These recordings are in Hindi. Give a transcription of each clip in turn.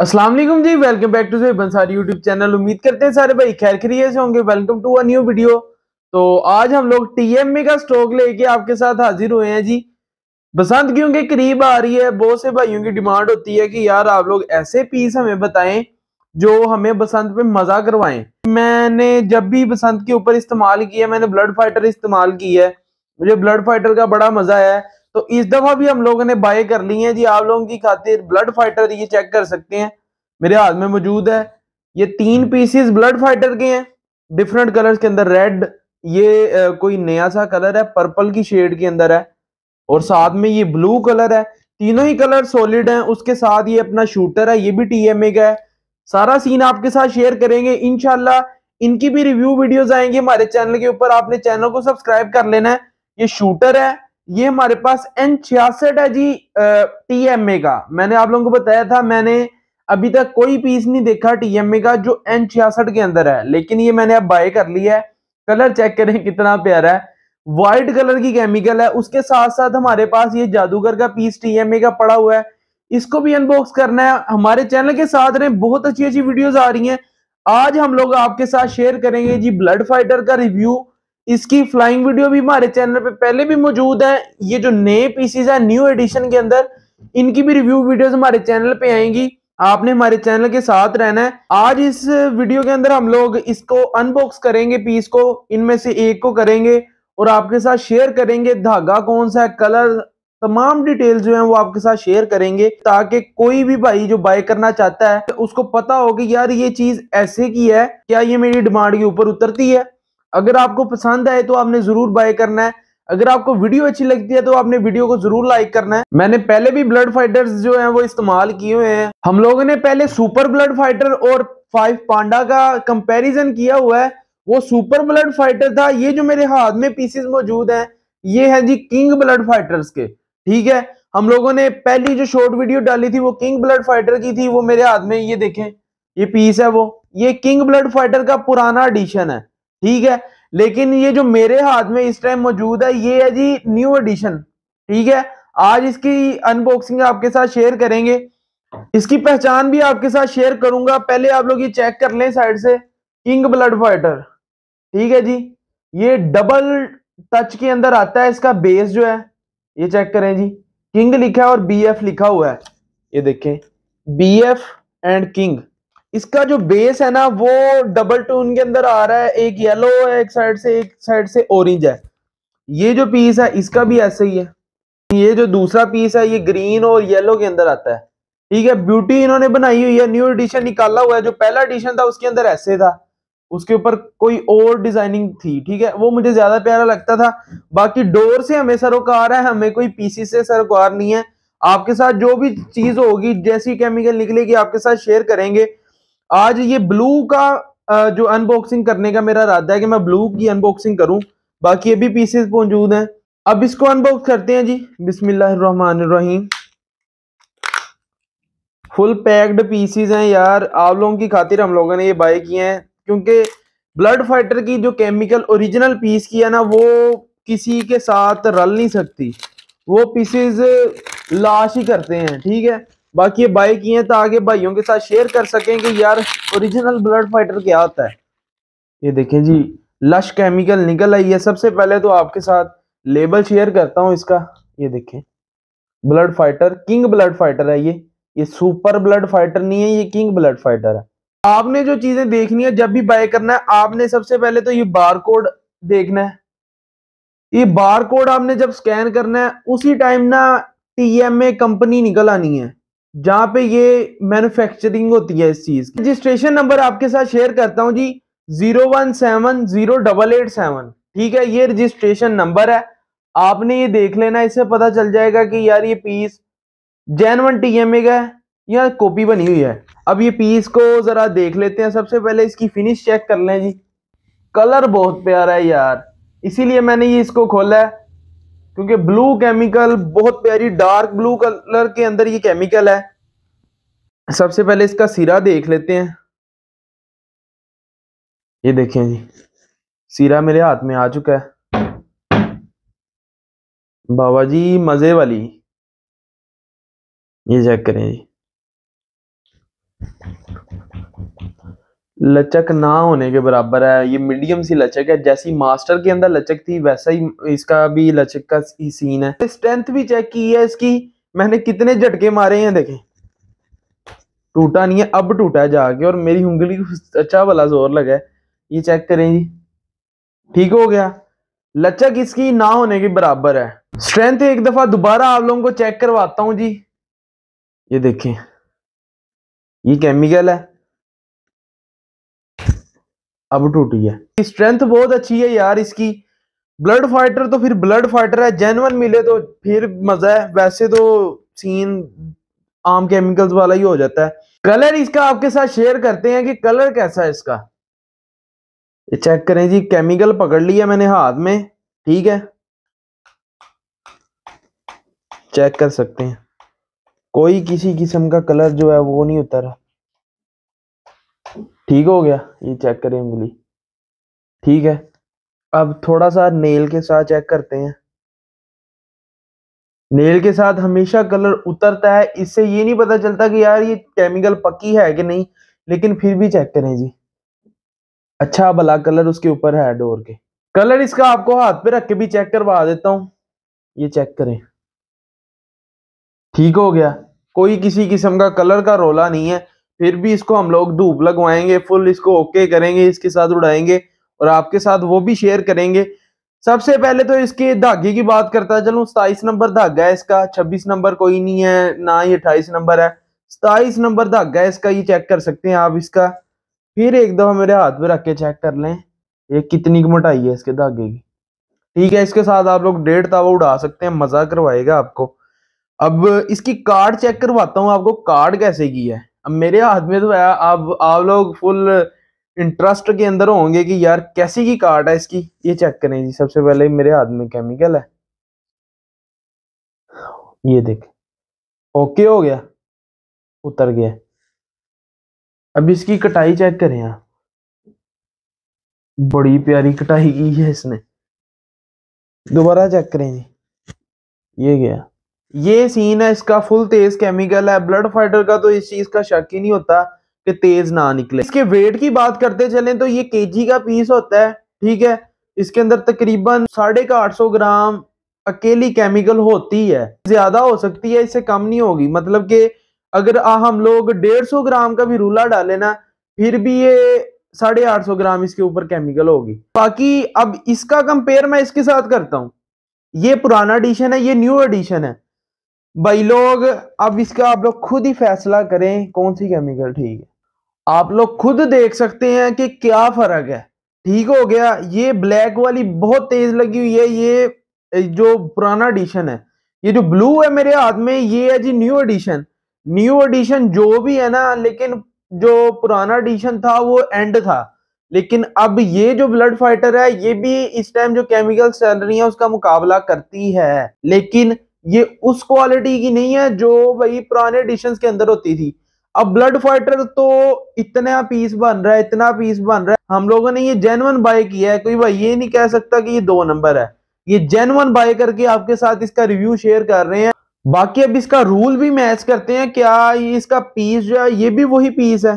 Aslam ji welcome back to Bansari YouTube channel उम्मीद करते हैं सारे भाई खैर खरीय से होंगे welcome to a new video तो आज हम लोग टीएमए का स्टॉक लेके आपके साथ हाजिर हुए हैं जी बसंत गेहूं के करीब आ रही है बहुत से भाइयों की डिमांड होती है कि यार आप लोग ऐसे पीस हमें बताएं जो हमें बसंत पे मजा करवाएं मैंने जब भी बसंत के ऊपर इस्तेमाल किया मैंने ब्लड फाइटर इस्तेमाल की है मुझे ब्लड फाइटर का बड़ा मजा आया है तो इस दफा भी हम लोगों ने बाय कर ली है जी आप लोगों की खातिर ब्लड फाइटर ये चेक कर सकते हैं मेरे हाथ में मौजूद है ये तीन पीसीस ब्लड फाइटर के हैं डिफरेंट कलर्स के अंदर रेड ये कोई नया सा कलर है पर्पल की शेड के अंदर है और साथ में ये ब्लू कलर है तीनों ही कलर सॉलिड हैं उसके साथ ये अपना शूटर है ये भी टीएमए का है सारा सीन आपके साथ शेयर करेंगे इनशाला इनकी भी रिव्यू वीडियोस आएंगे हमारे चैनल के ऊपर आपने चैनल को सब्सक्राइब कर लेना है ये शूटर है ये हमारे पास एन छियासठ है जी टी एम ए का मैंने आप लोगों को बताया था मैंने अभी तक कोई पीस नहीं देखा टी एम ए का जो एन छियासठ के अंदर है लेकिन ये मैंने अब बाय कर लिया है कलर चेक करें कितना प्यारा है वाइट कलर की केमिकल है उसके साथ साथ हमारे पास ये जादूगर का पीस टी एम ए का पड़ा हुआ है इसको भी अनबॉक्स करना है हमारे चैनल के साथ रहे बहुत अच्छी अच्छी वीडियोज आ रही है आज हम लोग आपके साथ शेयर करेंगे जी ब्लड फाइटर का रिव्यू इसकी फ्लाइंग वीडियो भी हमारे चैनल पे पहले भी मौजूद है ये जो नए पीसीज है न्यू एडिशन के अंदर इनकी भी रिव्यू वीडियोस हमारे चैनल पे आएंगी आपने हमारे चैनल के साथ रहना है आज इस वीडियो के अंदर हम लोग इसको अनबॉक्स करेंगे पीस को इनमें से एक को करेंगे और आपके साथ शेयर करेंगे धागा कौन सा है कलर तमाम डिटेल जो है वो आपके साथ शेयर करेंगे ताकि कोई भी भाई जो बाय करना चाहता है उसको पता हो कि यार ये चीज ऐसे की है क्या ये मेरी डिमांड के ऊपर उतरती है अगर आपको पसंद आए तो आपने जरूर बाय करना है अगर आपको वीडियो अच्छी लगती है तो आपने वीडियो को जरूर लाइक करना है मैंने पहले भी ब्लड फाइटर्स जो हैं वो इस्तेमाल किए हुए हैं हम लोगों ने पहले सुपर ब्लड फाइटर और फाइव पांडा का कंपैरिजन किया हुआ है वो सुपर ब्लड फाइटर था ये जो मेरे हाथ में पीसेस मौजूद हैं ये है जी किंग ब्लड फाइटर्स के ठीक है हम लोगों ने पहली जो शॉर्ट वीडियो डाली थी वो किंग ब्लड फाइटर की थी वो मेरे हाथ में ये देखें ये पीस है वो ये किंग ब्लड फाइटर का पुराना एडिशन है ठीक है लेकिन ये जो मेरे हाथ में इस टाइम मौजूद है ये है जी न्यू एडिशन ठीक है आज इसकी अनबॉक्सिंग आपके साथ शेयर करेंगे इसकी पहचान भी आपके साथ शेयर करूंगा पहले आप लोग ये चेक कर लें साइड से किंग ब्लड फाइटर ठीक है जी ये डबल टच के अंदर आता है इसका बेस जो है ये चेक करें जी किंग लिखा है और बी एफ लिखा हुआ है ये देखें बी एफ एंड किंग इसका जो बेस है ना वो डबल टोन के अंदर आ रहा है एक येलो है एक साइड से एक साइड से ऑरेंज है ये जो पीस है इसका भी ऐसे ही है ये जो दूसरा पीस है ये ग्रीन और येलो के अंदर आता है ठीक है ब्यूटी इन्होंने बनाई हुई है न्यू एडिशन निकाला हुआ है जो पहला एडिशन था उसके अंदर ऐसे था उसके ऊपर कोई और डिजाइनिंग थी ठीक है वो मुझे ज्यादा प्यारा लगता था बाकी डोर से हमें सरोकार है हमें कोई पीसी से सरोकार नहीं है आपके साथ जो भी चीज होगी जैसी केमिकल निकलेगी आपके साथ शेयर करेंगे आज ये ब्लू का जो अनबॉक्सिंग करने का मेरा इरादा है कि मैं ब्लू की अनबॉक्सिंग करूं बाकी अभी पीसेस मौजूद हैं अब इसको अनबॉक्स करते हैं जी बिस्मिल्लाहिर्रहमानिर्रहीम फुल पैक्ड पीसेस हैं यार आप लोगों की खातिर हम लोगों ने ये बाय किए हैं क्योंकि ब्लड फाइटर की जो केमिकल ओरिजिनल पीस की है ना वो किसी के साथ रल नहीं सकती वो पीसेज लाश ही करते हैं ठीक है बाकी ये बाई की है तो आगे भाइयों के साथ शेयर कर सकें कि यार ओरिजिनल ब्लड फाइटर क्या होता है ये देखें जी लश केमिकल निकल आई है सबसे पहले तो आपके साथ लेबल शेयर करता हूँ इसका ये देखें blood fighter king blood fighter है ये ये सुपर ब्लड फाइटर नहीं है ये किंग ब्लड फाइटर है आपने जो चीजें देखनी है जब भी बाय करना है आपने सबसे पहले तो ये बार कोड देखना है ये बार कोड आपने जब स्कैन करना है उसी टाइम ना टीएमए कंपनी निकल आनी है जहां पे ये मैन्युफैक्चरिंग होती है इस चीज की रजिस्ट्रेशन नंबर आपके साथ शेयर करता हूं जी zero one seven zero double eight seven ठीक है ये रजिस्ट्रेशन नंबर है आपने ये देख लेना इससे पता चल जाएगा कि यार ये piece Jain T M A का है या कॉपी बनी हुई है अब ये पीस को जरा देख लेते हैं सबसे पहले इसकी फिनिश चेक कर लें जी कलर बहुत प्यारा है यार इसीलिए मैंने ये इसको खोला है क्योंकि ब्लू केमिकल बहुत प्यारी डार्क ब्लू कलर के अंदर ये केमिकल है सबसे पहले इसका सिरा देख लेते हैं ये देखें जी सिरा मेरे हाथ में आ चुका है बाबा जी मजे वाली ये चेक करें जी लचक ना होने के बराबर है ये मीडियम सी लचक है जैसी मास्टर के अंदर लचक थी वैसा ही इसका भी लचक का ही सीन है स्ट्रेंथ भी चेक की है इसकी मैंने कितने झटके मारे हैं देखें टूटा नहीं है अब टूटा है जाके और मेरी उंगली अच्छा वाला जोर लगा है ये चेक करें जी ठीक हो गया लचक इसकी ना होने के बराबर है स्ट्रेंथ एक दफा दोबारा आप लोगों को चेक करवाता हूं जी ये देखें ये केमिकल है अब टूटी है स्ट्रेंथ बहुत अच्छी है यार इसकी ब्लड फाइटर तो फिर ब्लड फाइटर है जेनवन मिले तो फिर मजा है वैसे तो सीन आम केमिकल्स वाला ही हो जाता है कलर इसका आपके साथ शेयर करते हैं कि कलर कैसा है इसका ये चेक करें जी केमिकल पकड़ लिया मैंने हाथ में ठीक है चेक कर सकते हैं कोई किसी किस्म का कलर जो है वो नहीं उतरा ठीक हो गया ये चेक करें उंगली ठीक है अब थोड़ा सा नेल के साथ चेक करते हैं नेल के साथ हमेशा कलर उतरता है इससे ये नहीं पता चलता कि यार ये केमिकल पक्की है कि नहीं लेकिन फिर भी चेक करें जी अच्छा भला कलर उसके ऊपर है डोर के कलर इसका आपको हाथ पे रख के भी चेक करवा देता हूं ये चेक करें ठीक हो गया कोई किसी किस्म का कलर का रोला नहीं है फिर भी इसको हम लोग धूप लगवाएंगे फुल इसको ओके करेंगे इसके साथ उड़ाएंगे और आपके साथ वो भी शेयर करेंगे सबसे पहले तो इसके धागे की बात करता चलूँ सताइस नंबर धागा है इसका छब्बीस नंबर कोई नहीं है ना ही अट्ठाईस नंबर है सताइस नंबर धागा है इसका ये चेक कर सकते हैं आप इसका फिर एक दफा मेरे हाथ में रख के चेक कर लें ये कितनी की मोटाई है इसके धागे की ठीक है इसके साथ आप लोग डेढ़ तावा उड़ा सकते हैं मजा करवाएगा आपको अब इसकी कार्ड चेक करवाता हूँ आपको कार्ड कैसे की है अब मेरे हाथ में तो है अब आप लोग फुल इंटरेस्ट के अंदर होंगे कि यार कैसी की कार्ड है इसकी ये चेक करें जी सबसे पहले मेरे हाथ में केमिकल है ये देख ओके हो गया उतर गया अब इसकी कटाई चेक करें यार बड़ी प्यारी कटाई की है इसने दोबारा चेक करें जी ये गया ये सीन है इसका फुल तेज केमिकल है ब्लड फाइटर का तो इस चीज का शक ही नहीं होता कि तेज ना निकले इसके वेट की बात करते चले तो ये केजी का पीस होता है ठीक है इसके अंदर तकरीबन साढ़े का आठ सौ ग्राम अकेली केमिकल होती है ज्यादा हो सकती है इससे कम नहीं होगी मतलब कि अगर आ हम लोग डेढ़ सौ ग्राम का भी रूला डाले ना फिर भी ये साढ़े आठ सौ ग्राम इसके ऊपर केमिकल होगी बाकी अब इसका कंपेयर मैं इसके साथ करता हूँ ये पुराना एडिशन है ये न्यू एडिशन है भाई लोग अब इसका आप लोग खुद ही फैसला करें कौन सी केमिकल ठीक है आप लोग खुद देख सकते हैं कि क्या फ़र्क है ठीक हो गया ये ब्लैक वाली बहुत तेज़ लगी हुई है ये जो पुराना एडिशन है ये जो ब्लू है मेरे हाथ में ये है जी न्यू एडिशन न्यू एडिशन जो भी है ना लेकिन जो पुराना एडिशन था वो एंड था लेकिन अब ये जो ब्लड फाइटर है ये भी इस टाइम जो केमिकल चल रही है उसका मुकाबला करती है लेकिन ये उस क्वालिटी की नहीं है जो भाई पुराने एडिशन के अंदर होती थी अब ब्लड फाइटर तो इतना पीस बन रहा है इतना पीस बन रहा है हम लोगों ने ये जेनवन बाय किया है कोई भाई ये नहीं कह सकता कि ये दो नंबर है ये जेनवन बाय करके आपके साथ इसका रिव्यू शेयर कर रहे हैं बाकी अब इसका रूल भी मैच करते हैं क्या ये इसका पीस जो है ये भी वही पीस है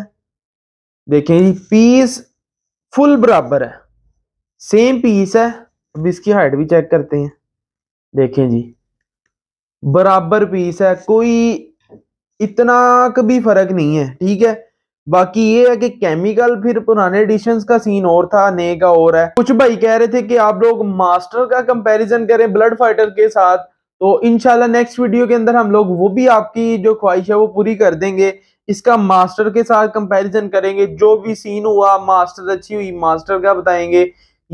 देखें पीस फुल बराबर है सेम पीस है अब इसकी हाइट भी चेक करते हैं देखें जी बराबर पीस है कोई इतना भी फर्क नहीं है ठीक है बाकी ये है कि केमिकल फिर पुराने एडिशन का सीन और था नए का और है कुछ भाई कह रहे थे कि आप लोग मास्टर का कंपैरिजन करें ब्लड फाइटर के साथ तो इनशाला नेक्स्ट वीडियो के अंदर हम लोग वो भी आपकी जो ख्वाहिश है वो पूरी कर देंगे इसका मास्टर के साथ कंपैरिजन करेंगे जो भी सीन हुआ मास्टर अच्छी हुई मास्टर का बताएंगे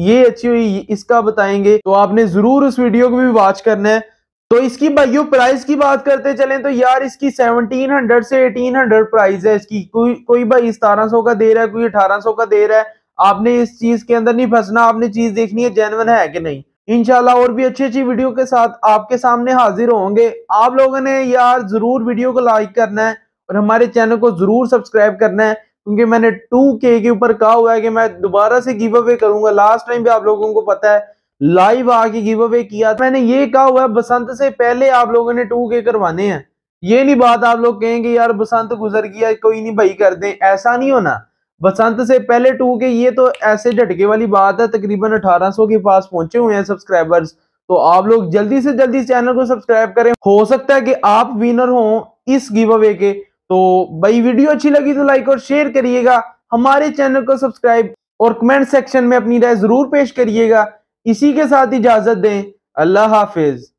ये अच्छी हुई इसका बताएंगे तो आपने जरूर उस वीडियो को भी वॉच करना है तो इसकी भाइयों प्राइस की बात करते चलें तो यार इसकी 1700 से 1800 प्राइस है इसकी कोई कोई भाई सौ का दे रहा है कोई 1800 का दे रहा है आपने इस चीज के अंदर नहीं फंसना आपने चीज देखनी है जेनवन है कि नहीं इनशाला और भी अच्छी अच्छी वीडियो के साथ आपके सामने हाजिर होंगे आप लोगों ने यार जरूर वीडियो को लाइक करना है और हमारे चैनल को जरूर सब्सक्राइब करना है क्योंकि मैंने टू के ऊपर कहा हुआ है कि मैं दोबारा से गिव अवे करूंगा लास्ट टाइम भी आप लोगों को पता है लाइव आके गिव अवे किया मैंने ये कहा हुआ है बसंत से पहले आप लोगों ने टू के करवाने हैं ये नहीं बात आप लोग कहेंगे यार बसंत गुजर गया कोई नहीं भाई कर दे ऐसा नहीं होना बसंत से पहले टू के ये तो ऐसे झटके वाली बात है तकरीबन 1800 के पास पहुंचे हुए हैं सब्सक्राइबर्स तो आप लोग जल्दी से जल्दी चैनल को सब्सक्राइब करें हो सकता है कि आप विनर हो इस गिव अवे के तो भाई वीडियो अच्छी लगी तो लाइक और शेयर करिएगा हमारे चैनल को सब्सक्राइब और कमेंट सेक्शन में अपनी राय जरूर पेश करिएगा इसी के साथ इजाज़त दें अल्लाह हाफिज़